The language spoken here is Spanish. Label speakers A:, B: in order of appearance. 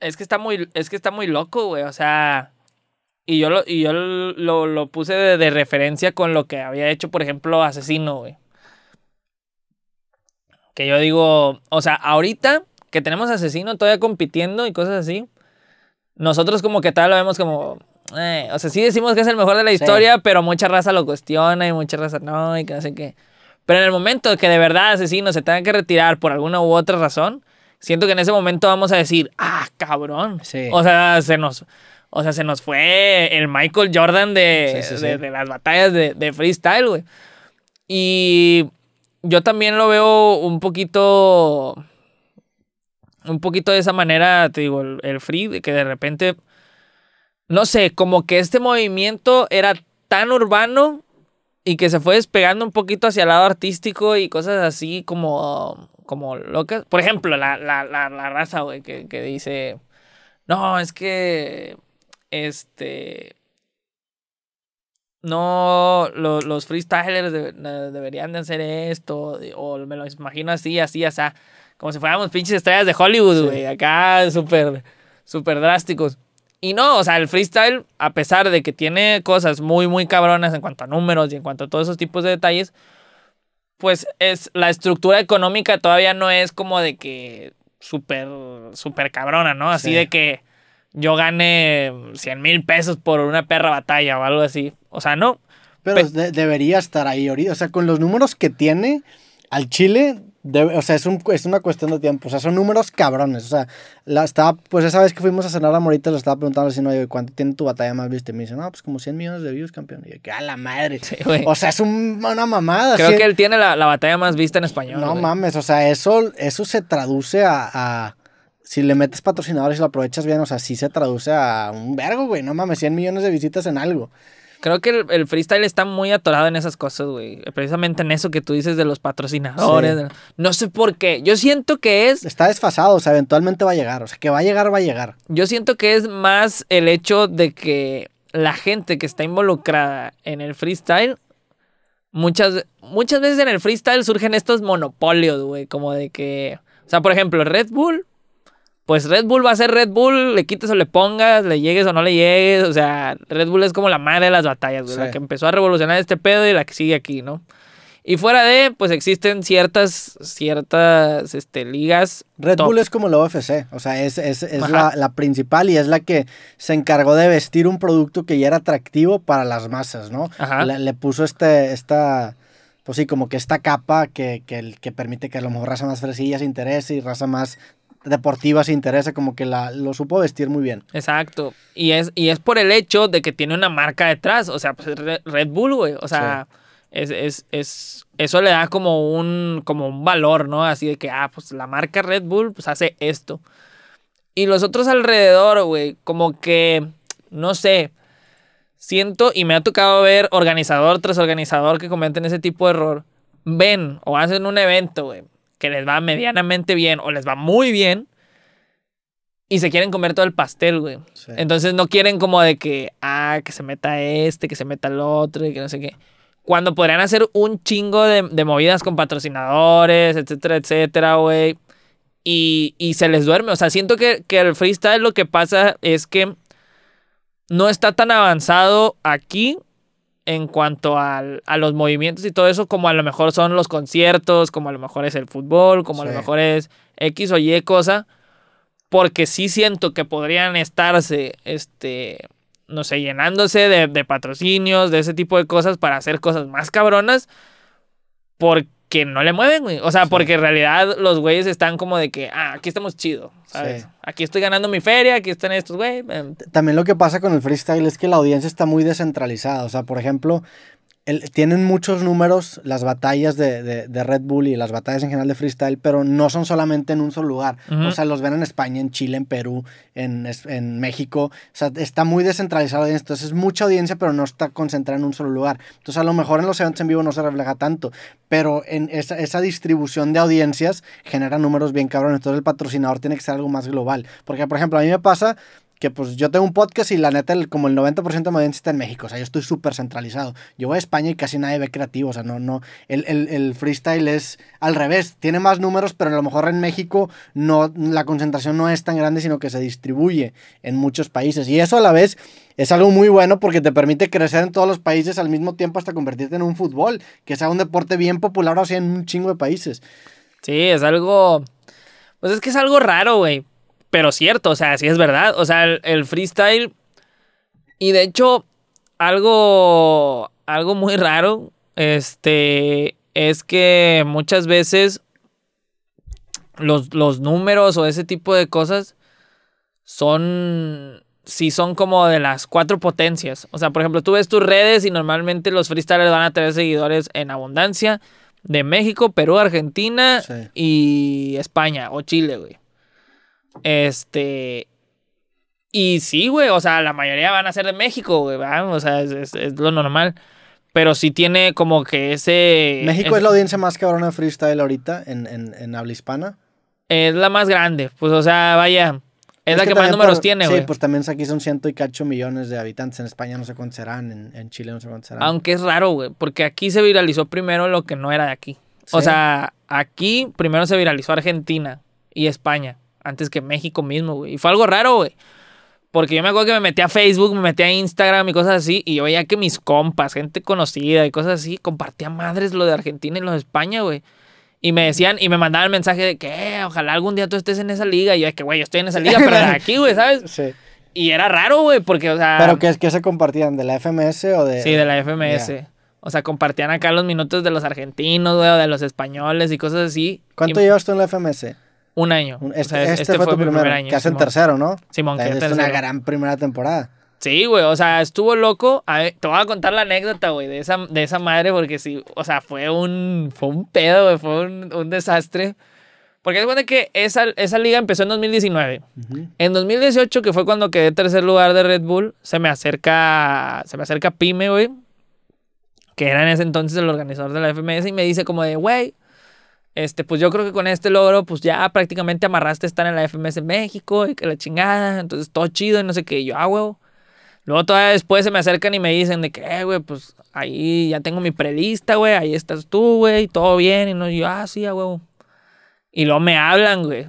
A: es que está muy, es que está muy loco, güey. O sea, y yo lo, y yo lo, puse de, referencia con lo que había hecho, por ejemplo, Asesino, güey. Que yo digo, o sea, ahorita que tenemos Asesino todavía compitiendo y cosas así, nosotros como que tal lo vemos como, eh, o sea, sí decimos que es el mejor de la historia, pero mucha raza lo cuestiona y mucha raza no, y que no sé qué. Pero en el momento que de verdad Asesino se tenga que retirar por alguna u otra razón, siento que en ese momento vamos a decir, ah, cabrón. O sea, se nos... O sea, se nos fue el Michael Jordan de, las batallas de, freestyle, güey. Y yo también lo veo un poquito un poquito de esa manera, te digo, el, el, free, que de repente, no sé, como que este movimiento era tan urbano y que se fue despegando un poquito hacia el lado artístico y cosas así como como locas. Por ejemplo, la, la, raza, que, dice, no, es que, este, no, los freestylers deberían de hacer esto, o me lo imagino así, así, sea, como si fuéramos pinches estrellas de Hollywood, güey, acá súper, súper drásticos. Y no, o sea, el freestyle, a pesar de que tiene cosas muy, muy cabronas en cuanto a números y en cuanto a todos esos tipos de detalles, pues es la estructura económica todavía no es como de que súper, súper cabrona, ¿no? Así de que yo gane 100 mil pesos por una perra batalla o algo
B: así. O sea, no. Pero debería estar ahí ahorita. O sea, con los números que tiene, al Chile o sea, es, un, es, una cuestión de tiempo. O sea, son números cabrones. O sea, la, estaba, pues esa vez que fuimos a cenar a Morita, le estaba preguntando si no, ¿cuánto tiene tu batalla más vista? Y me dice, no, pues como 100 millones de views, campeón. Y yo,
A: que a la madre. o sea, es
B: una
A: mamada. Creo que él tiene la, batalla más vista en español. No mames,
B: o sea, eso, eso se traduce a, si le metes patrocinadores y lo aprovechas bien, o sea, sí se traduce a un vergo, güey. No mames, 100 millones de visitas en algo.
A: Creo que el, freestyle está muy atorado en esas cosas, güey. Precisamente en eso que tú dices de los patrocinadores.
B: No sé por qué. Yo siento que es. Está desfasado, o sea, eventualmente va a llegar. O sea, que va a llegar, va a llegar.
A: Yo siento que es más el hecho de que la gente que está involucrada en el freestyle. Muchas, muchas veces en el freestyle surgen estos monopolios, güey. Como de que. O sea, por ejemplo, Red Bull pues Red Bull va a ser Red Bull, le quites o le pongas, le llegues o no le llegues, o sea, Red Bull es como la madre de las batallas, la que empezó a revolucionar este pedo y la que sigue aquí, ¿no? Y fuera de, pues existen ciertas, ciertas este, ligas.
B: Red Bull es como la UFC, o sea, es, la, principal y es la que se encargó de vestir un producto que ya era atractivo para las masas, ¿no? Le, puso este, esta, pues sí, como que esta capa que, que, que permite que a lo mejor raza más fresilla se interese y raza más deportiva se interesa, como que la, lo supo vestir muy bien.
A: Exacto. Y es, y es por el hecho de que tiene una marca detrás, o sea, pues Red Bull, güey. O sea, es, es, es, eso le da como un, como un valor, ¿no? Así de que, ah, pues la marca Red Bull, pues hace esto. Y los otros alrededor, güey, como que, no sé, siento y me ha tocado ver organizador tras organizador que cometen ese tipo de error. Ven o hacen un evento, güey que les va medianamente bien o les va muy bien y se quieren comer todo el pastel, güey. Entonces no quieren como de que, ah, que se meta este, que se meta el otro y que no sé qué. Cuando podrían hacer un chingo de, movidas con patrocinadores, etcétera, etcétera, güey. Y, y, se les duerme. O sea, siento que, que el freestyle lo que pasa es que no está tan avanzado aquí en cuanto a los movimientos y todo eso, como a lo mejor son los conciertos, como a lo mejor es el fútbol, como a lo mejor es X o Y cosa, porque sí siento que podrían estarse, este, no sé, llenándose de, de patrocinios, de ese tipo de cosas para hacer cosas más cabronas, porque que no le mueven, güey. O sea, porque en realidad los güeyes están como de que, ah, aquí estamos chido, ¿sabes? Aquí estoy ganando mi feria, aquí están estos, güey. Em".
B: También lo que pasa con el freestyle es que la audiencia está muy descentralizada. O sea, por ejemplo, tienen muchos números las batallas de, Red Bull y las batallas en general de freestyle, pero no son solamente en un solo lugar. O sea, los ven en España, en Chile, en Perú, en, en, México. O sea, está muy descentralizado. Entonces, es mucha audiencia, pero no está concentrada en un solo lugar. Entonces, a lo mejor en los eventos en vivo no se refleja tanto, pero en esa, esa distribución de audiencias genera números bien cabrones. Entonces, el patrocinador tiene que ser algo más global. Porque, por ejemplo, a mí me pasa que pues yo tengo un podcast y la neta el, como el 90% de mi audiencia está en México, o sea, yo estoy súper centralizado. Yo voy a España y casi nadie ve creativo, o sea, no, no, el, freestyle es al revés, tiene más números, pero a lo mejor en México no, la concentración no es tan grande, sino que se distribuye en muchos países. Y eso a la vez es algo muy bueno porque te permite crecer en todos los países al mismo tiempo hasta convertirte en un fútbol, que sea un deporte bien popular, o sea, en un chingo de países.
A: Sí, es algo... Pues es que es algo raro, güey pero cierto, o sea, sí es verdad. O sea, el, freestyle. Y de hecho, algo. Algo muy raro. Este. Es que muchas veces. Los, números o ese tipo de cosas. Son. Si sí son como de las cuatro potencias. O sea, por ejemplo, tú ves tus redes y normalmente los freestylers van a tener seguidores en abundancia. De México, Perú, Argentina y España o Chile, güey. Este. Y sí, güey, o sea, la mayoría van a ser de México, güey, o sea, es, lo normal. Pero sí tiene como que ese. México es, la
B: audiencia más cabrona de freestyle ahorita en, en, en, habla hispana. Es la más grande, pues, o sea, vaya. Es, la que, más números tiene, güey. Sí, pues también aquí son ciento y cacho millones de habitantes. En España no sé cuántos serán, en, en Chile no sé cuántos serán.
A: Aunque es raro, güey, porque aquí se viralizó primero lo que no era de aquí. O sea, aquí primero se viralizó Argentina y España antes que México mismo, güey. Y fue algo raro, güey. Porque yo me acuerdo que me metí a Facebook, me metí a Instagram y cosas así, y yo veía que mis compas, gente conocida y cosas así, compartían madres lo de Argentina y lo de España, güey. Y me decían, y me mandaban el mensaje de que eh, ojalá algún día tú estés en esa liga. Y yo es que, güey, yo estoy en esa liga, pero de aquí, güey, ¿sabes? Sí. Y era raro, güey, porque, o sea. ¿Pero
B: qué, que se compartían? ¿De la FMS o de.? Sí, de la FMS.
A: O sea, compartían acá los minutos de los argentinos, güey, o de los españoles
B: y cosas así. ¿Cuánto llevas tú en la FMS? Un año. Este-, este, este, fue, tu primer, año. Que hacen tercero, ¿no? Simón, que es una gran primera temporada.
A: Sí, güey, o sea, estuvo loco. te voy a contar la anécdota, güey, de esa, de esa madre, porque sí, o sea, fue un, fue un pedo, güey, fue un, un desastre. Porque es bueno que esa, esa liga empezó en 2019. En 2018, que fue cuando quedé tercer lugar de Red Bull, se me acerca, se me acerca Pime, güey, que era en ese entonces el organizador de la FMS, y me dice como de, güey, este, pues yo creo que con este logro, pues ya prácticamente amarraste estar en la FMS en México y que la chingada, entonces todo chido y no sé qué, yo, ah, huevo. Luego todavía después se me acercan y me dicen de que, eh, güey, pues ahí ya tengo mi prelista, güey, ahí estás tú, güey, todo bien, y no, yo, ah, sí, a huevo. Y luego me hablan, güey,